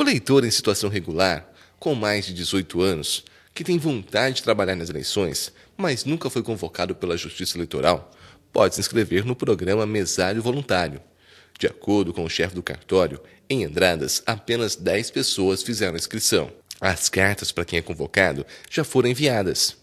O leitor em situação regular, com mais de 18 anos, que tem vontade de trabalhar nas eleições, mas nunca foi convocado pela Justiça Eleitoral, pode se inscrever no programa Mesário Voluntário. De acordo com o chefe do cartório, em Andradas, apenas 10 pessoas fizeram inscrição. As cartas para quem é convocado já foram enviadas.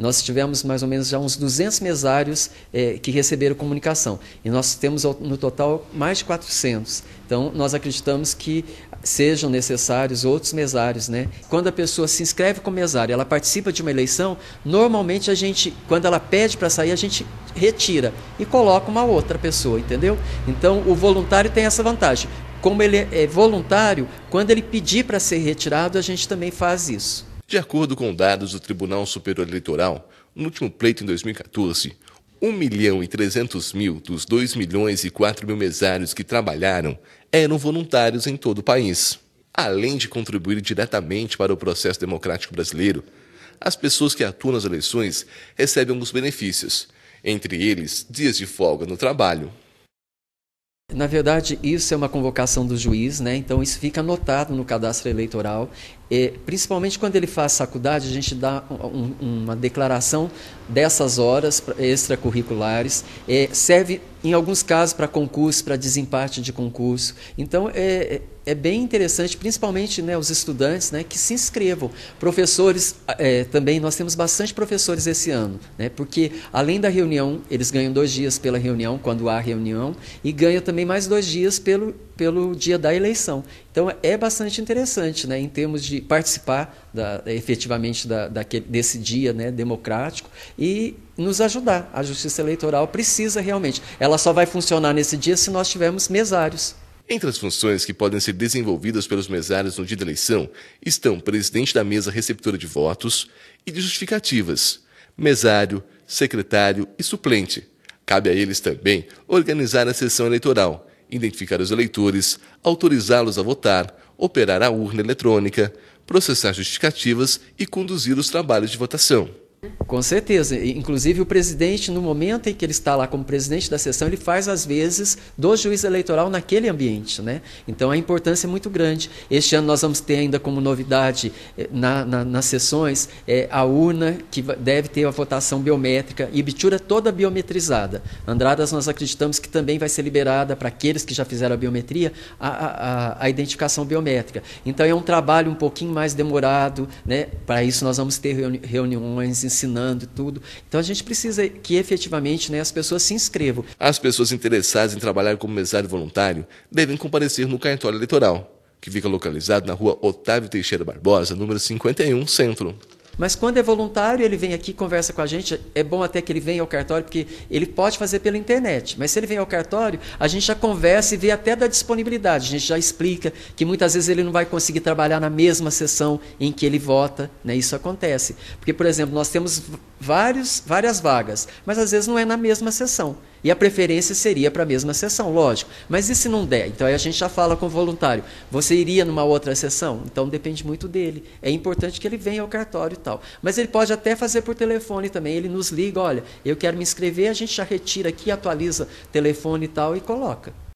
Nós tivemos mais ou menos já uns 200 mesários eh, que receberam comunicação e nós temos no total mais de 400. Então, nós acreditamos que sejam necessários outros mesários. Né? Quando a pessoa se inscreve como mesário, ela participa de uma eleição, normalmente a gente, quando ela pede para sair, a gente retira e coloca uma outra pessoa, entendeu? Então, o voluntário tem essa vantagem. Como ele é, é voluntário, quando ele pedir para ser retirado, a gente também faz isso. De acordo com dados do Tribunal Superior Eleitoral, no último pleito em 2014, 1 milhão e 300 mil dos 2 milhões e 4 mil mesários que trabalharam eram voluntários em todo o país. Além de contribuir diretamente para o processo democrático brasileiro, as pessoas que atuam nas eleições recebem alguns benefícios, entre eles dias de folga no trabalho. Na verdade, isso é uma convocação do juiz, né? Então isso fica anotado no cadastro eleitoral principalmente quando ele faz faculdade, a gente dá um, uma declaração dessas horas extracurriculares. É, serve, em alguns casos, para concurso, para desempate de concurso. Então, é, é, é bem interessante, principalmente né, os estudantes né, que se inscrevam. Professores é, também, nós temos bastante professores esse ano, né, porque além da reunião, eles ganham dois dias pela reunião, quando há reunião, e ganham também mais dois dias pelo pelo dia da eleição. Então é bastante interessante, né, em termos de participar da, efetivamente da, daquele, desse dia né, democrático e nos ajudar. A justiça eleitoral precisa realmente. Ela só vai funcionar nesse dia se nós tivermos mesários. Entre as funções que podem ser desenvolvidas pelos mesários no dia da eleição estão presidente da mesa receptora de votos e de justificativas, mesário, secretário e suplente. Cabe a eles também organizar a sessão eleitoral identificar os eleitores, autorizá-los a votar, operar a urna eletrônica, processar justificativas e conduzir os trabalhos de votação. Com certeza. Inclusive, o presidente, no momento em que ele está lá como presidente da sessão, ele faz as vezes do juiz eleitoral naquele ambiente. Né? Então, a importância é muito grande. Este ano, nós vamos ter ainda como novidade eh, na, na, nas sessões é, a urna, que deve ter a votação biométrica, e Bitura toda biometrizada. Andradas, nós acreditamos que também vai ser liberada para aqueles que já fizeram a biometria a, a, a identificação biométrica. Então, é um trabalho um pouquinho mais demorado. Né? Para isso, nós vamos ter reuni reuniões ensinando e tudo. Então a gente precisa que efetivamente né, as pessoas se inscrevam. As pessoas interessadas em trabalhar como mesário voluntário devem comparecer no cartório eleitoral, que fica localizado na rua Otávio Teixeira Barbosa, número 51, Centro. Mas quando é voluntário, ele vem aqui, conversa com a gente. É bom até que ele venha ao cartório, porque ele pode fazer pela internet. Mas se ele vem ao cartório, a gente já conversa e vê até da disponibilidade. A gente já explica que muitas vezes ele não vai conseguir trabalhar na mesma sessão em que ele vota. Né? Isso acontece. Porque, por exemplo, nós temos vários, várias vagas, mas às vezes não é na mesma sessão. E a preferência seria para a mesma sessão, lógico. Mas e se não der? Então aí a gente já fala com o voluntário. Você iria numa outra sessão? Então depende muito dele. É importante que ele venha ao cartório e tal. Mas ele pode até fazer por telefone também. Ele nos liga, olha, eu quero me inscrever, a gente já retira aqui, atualiza telefone e tal e coloca.